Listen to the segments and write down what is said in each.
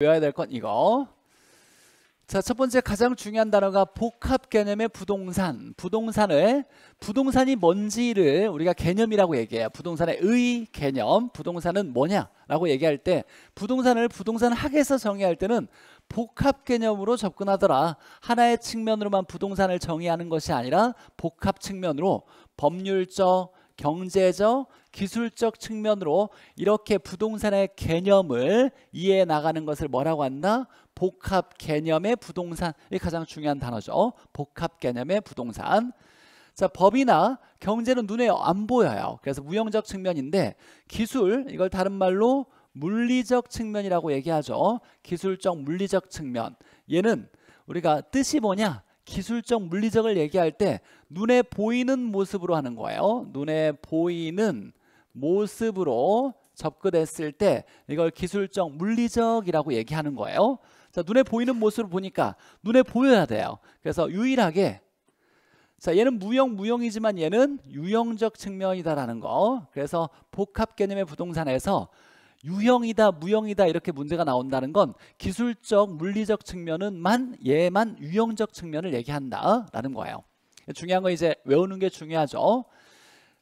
외워야 될 건 이거. 자, 첫 번째 가장 중요한 단어가 복합 개념의 부동산. 부동산을 부동산이 뭔지를 우리가 개념이라고 얘기해요. 부동산의 의 개념. 부동산은 뭐냐라고 얘기할 때 부동산을 부동산 학에서 정의할 때는 복합 개념으로 접근하더라. 하나의 측면으로만 부동산을 정의하는 것이 아니라 복합 측면으로 법률적, 경제적, 기술적 측면으로 이렇게 부동산의 개념을 이해해 나가는 것을 뭐라고 한다? 복합 개념의 부동산이 가장 중요한 단어죠. 복합 개념의 부동산. 자 법이나 경제는 눈에 안 보여요. 그래서 무형적 측면인데 기술 이걸 다른 말로 물리적 측면이라고 얘기하죠. 기술적 물리적 측면. 얘는 우리가 뜻이 뭐냐? 기술적 물리적을 얘기할 때 눈에 보이는 모습으로 하는 거예요. 눈에 보이는 모습으로 접근했을 때 이걸 기술적 물리적이라고 얘기하는 거예요. 자, 눈에 보이는 모습을 보니까 눈에 보여야 돼요. 그래서 유일하게 자, 얘는 무형 무형이지만 얘는 유형적 측면이다라는 거. 그래서 복합 개념의 부동산에서 유형이다 무형이다 이렇게 문제가 나온다는 건 기술적 물리적 측면은만 얘만 유형적 측면을 얘기한다라는 거예요. 중요한 건 이제 외우는 게 중요하죠.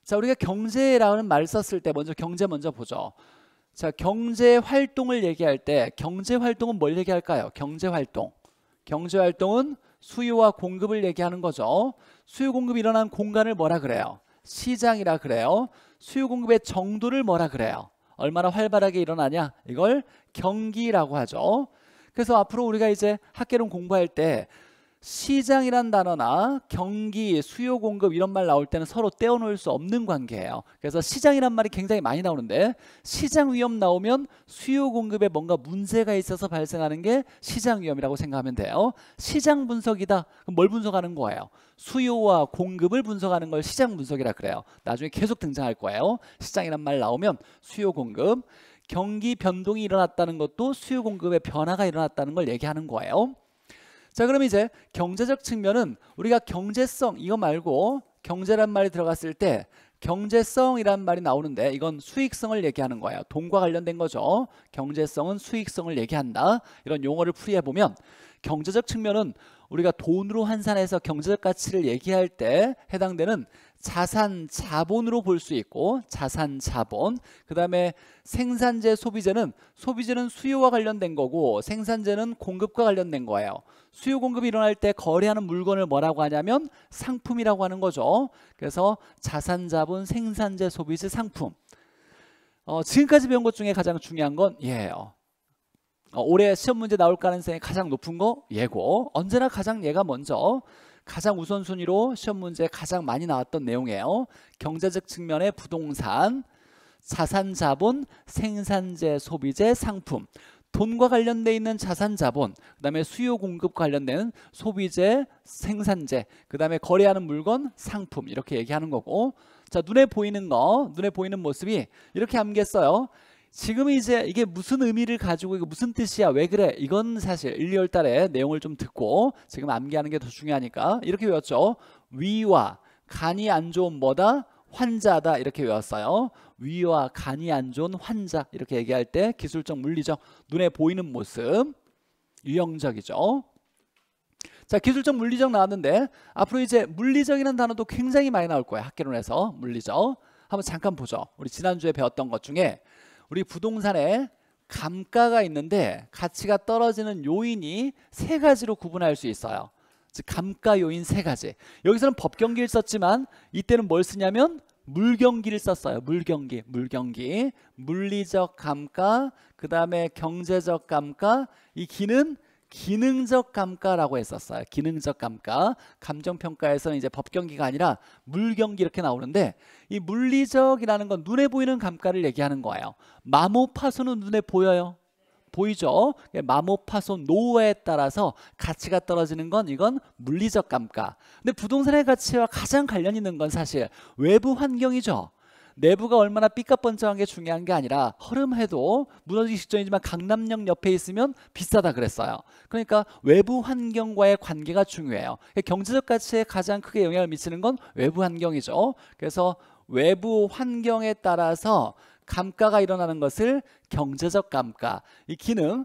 자 우리가 경제라는 말 썼을 때 먼저 경제 먼저 보죠. 자 경제 활동을 얘기할 때 경제 활동은 뭘 얘기할까요? 경제 활동. 경제 활동은 수요와 공급을 얘기하는 거죠. 수요 공급이 일어난 공간을 뭐라 그래요? 시장이라 그래요. 수요 공급의 정도를 뭐라 그래요? 얼마나 활발하게 일어나냐 이걸 경기라고 하죠. 그래서 앞으로 우리가 이제 학계론 공부할 때 시장이란 단어나 경기, 수요, 공급 이런 말 나올 때는 서로 떼어놓을 수 없는 관계예요. 그래서 시장이란 말이 굉장히 많이 나오는데 시장 위험 나오면 수요, 공급에 뭔가 문제가 있어서 발생하는 게 시장 위험이라고 생각하면 돼요. 시장 분석이다. 그럼 뭘 분석하는 거예요? 수요와 공급을 분석하는 걸 시장 분석이라 그래요. 나중에 계속 등장할 거예요. 시장이란 말 나오면 수요, 공급. 경기 변동이 일어났다는 것도 수요 공급의 변화가 일어났다는 걸 얘기하는 거예요. 자 그럼 이제 경제적 측면은 우리가 경제성 이거 말고 경제란 말이 들어갔을 때 경제성이란 말이 나오는데 이건 수익성을 얘기하는 거예요. 돈과 관련된 거죠. 경제성은 수익성을 얘기한다. 이런 용어를 풀이해보면 경제적 측면은 우리가 돈으로 환산해서 경제적 가치를 얘기할 때 해당되는 자산 자본으로 볼 수 있고 자산 자본 그 다음에 생산재 소비재는 소비재는 수요와 관련된 거고 생산재는 공급과 관련된 거예요 수요 공급이 일어날 때 거래하는 물건을 뭐라고 하냐면 상품이라고 하는 거죠 그래서 자산 자본 생산재 소비재 상품 어, 지금까지 배운 것 중에 가장 중요한 건 얘예요 어, 올해 시험 문제 나올 가능성이 가장 높은 거 예고 언제나 가장 얘가 먼저 가장 우선순위로 시험 문제에 가장 많이 나왔던 내용이에요 경제적 측면의 부동산 자산 자본 생산재 소비재 상품 돈과 관련돼 있는 자산 자본 그다음에 수요 공급 관련된 소비재 생산재 그다음에 거래하는 물건 상품 이렇게 얘기하는 거고 자 눈에 보이는 거 눈에 보이는 모습이 이렇게 암기했어요 지금 이제 이게 무슨 의미를 가지고 이거 무슨 뜻이야 왜 그래 이건 사실 1, 2월 달에 내용을 좀 듣고 지금 암기하는 게 더 중요하니까 이렇게 외웠죠 위와 간이 안 좋은 뭐다 환자다 이렇게 외웠어요 위와 간이 안 좋은 환자 이렇게 얘기할 때 기술적 물리적 눈에 보이는 모습 유형적이죠 자 기술적 물리적 나왔는데 앞으로 이제 물리적이라는 단어도 굉장히 많이 나올 거예요 학개론에서 물리적 한번 잠깐 보죠 우리 지난주에 배웠던 것 중에 우리 부동산에 감가가 있는데 가치가 떨어지는 요인이 세 가지로 구분할 수 있어요. 즉 감가 요인 세 가지. 여기서는 법경기를 썼지만 이때는 뭘 쓰냐면 물경기를 썼어요. 물경기, 물경기. 물리적 감가, 그 다음에 경제적 감가. 이 기는 기능적 감가라고 했었어요. 기능적 감가. 감정평가에서는 이제 법경기가 아니라 물경기 이렇게 나오는데 이 물리적이라는 건 눈에 보이는 감가를 얘기하는 거예요. 마모파손은 눈에 보여요. 보이죠? 예, 마모파손 노후에 따라서 가치가 떨어지는 건 이건 물리적 감가. 근데 부동산의 가치와 가장 관련 있는 건 사실 외부 환경이죠. 내부가 얼마나 삐까뻔쩍한 게 중요한 게 아니라 허름해도 무너지기 직전이지만 강남역 옆에 있으면 비싸다 그랬어요. 그러니까 외부 환경과의 관계가 중요해요. 그러니까 경제적 가치에 가장 크게 영향을 미치는 건 외부 환경이죠. 그래서 외부 환경에 따라서 감가가 일어나는 것을 경제적 감가, 이 기능,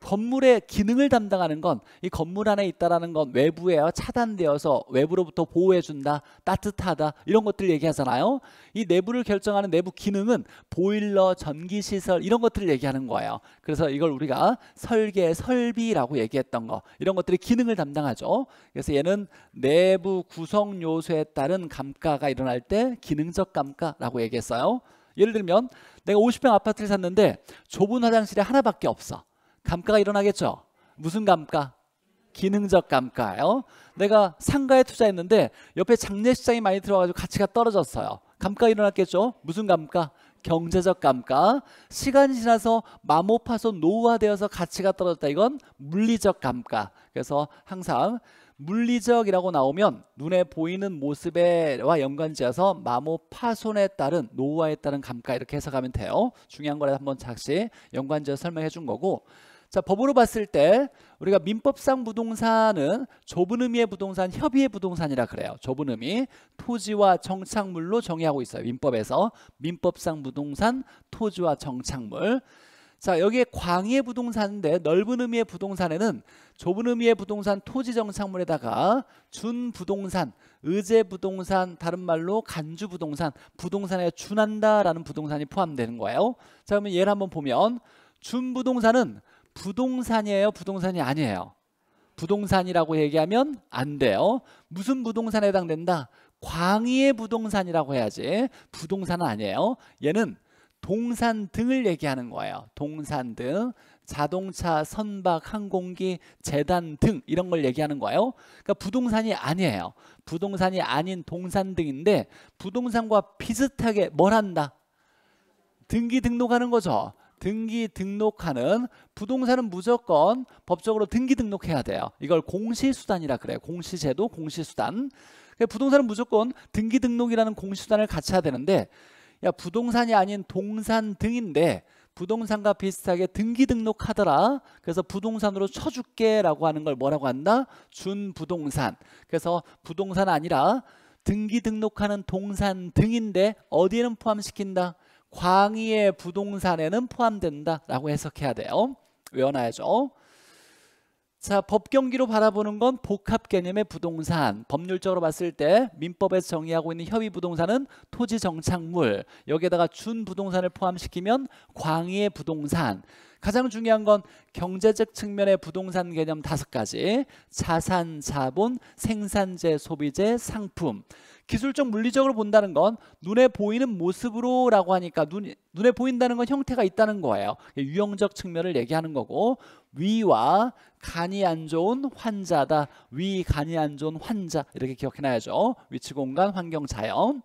건물의 기능을 담당하는 건 이 건물 안에 있다라는 건 외부에 차단되어서 외부로부터 보호해 준다, 따뜻하다 이런 것들 얘기하잖아요. 이 내부를 결정하는 내부 기능은 보일러, 전기 시설 이런 것들을 얘기하는 거예요. 그래서 이걸 우리가 설계, 설비라고 얘기했던 거 이런 것들이 기능을 담당하죠. 그래서 얘는 내부 구성 요소에 따른 감가가 일어날 때 기능적 감가라고 얘기했어요. 예를 들면 내가 50평 아파트를 샀는데 좁은 화장실이 하나밖에 없어. 감가가 일어나겠죠. 무슨 감가? 기능적 감가요. 내가 상가에 투자했는데 옆에 장례시장이 많이 들어가지고 가치가 떨어졌어요. 감가가 일어났겠죠. 무슨 감가? 경제적 감가. 시간이 지나서 마모파손 노후화되어서 가치가 떨어졌다. 이건 물리적 감가. 그래서 항상 물리적이라고 나오면 눈에 보이는 모습에와 연관지어서 마모파손에 따른 노후화에 따른 감가 이렇게 해석하면 돼요. 중요한 거를 한번 다시 연관지어 설명해 준 거고 자 법으로 봤을 때 우리가 민법상 부동산은 좁은 의미의 부동산, 협의의 부동산이라 그래요. 좁은 의미 토지와 정착물로 정의하고 있어요. 민법에서 민법상 부동산, 토지와 정착물 자 여기에 광의의 부동산인데 넓은 의미의 부동산에는 좁은 의미의 부동산 토지 정착물에다가 준 부동산 의제 부동산 다른 말로 간주 부동산 부동산에 준한다라는 부동산이 포함되는 거예요 자 그러면 예를 한번 보면 준 부동산은 부동산이에요? 부동산이 아니에요? 부동산이라고 얘기하면 안 돼요. 무슨 부동산에 해당된다? 광의의 부동산이라고 해야지. 부동산은 아니에요. 얘는 동산 등을 얘기하는 거예요. 동산 등, 자동차, 선박, 항공기, 재단 등 이런 걸 얘기하는 거예요. 그러니까 부동산이 아니에요. 부동산이 아닌 동산 등인데 부동산과 비슷하게 뭘 한다? 등기 등록하는 거죠. 등기 등록하는 부동산은 무조건 법적으로 등기 등록해야 돼요. 이걸 공시수단이라 그래요. 공시제도, 공시수단. 그러니까 부동산은 무조건 등기 등록이라는 공시수단을 갖춰야 되는데 야 부동산이 아닌 동산 등인데 부동산과 비슷하게 등기 등록하더라 그래서 부동산으로 쳐줄게 라고 하는 걸 뭐라고 한다? 준부동산 그래서 부동산 아니라 등기 등록하는 동산 등인데 어디에는 포함시킨다? 광의의 부동산에는 포함된다라고 해석해야 돼요. 외워놔야죠. 자, 법경기로 바라보는 건 복합 개념의 부동산. 법률적으로 봤을 때 민법에서 정의하고 있는 협의 부동산은 토지 정착물. 여기에다가 준 부동산을 포함시키면 광의의 부동산. 가장 중요한 건 경제적 측면의 부동산 개념 다섯 가지. 자산, 자본, 생산재, 소비재, 상품. 기술적 물리적으로 본다는 건 눈에 보이는 모습으로라고 하니까 눈, 눈에 보인다는 건 형태가 있다는 거예요. 유형적 측면을 얘기하는 거고 위와 간이 안 좋은 환자다. 위, 간이 안 좋은 환자 이렇게 기억해놔야죠. 위치, 공간, 환경, 자연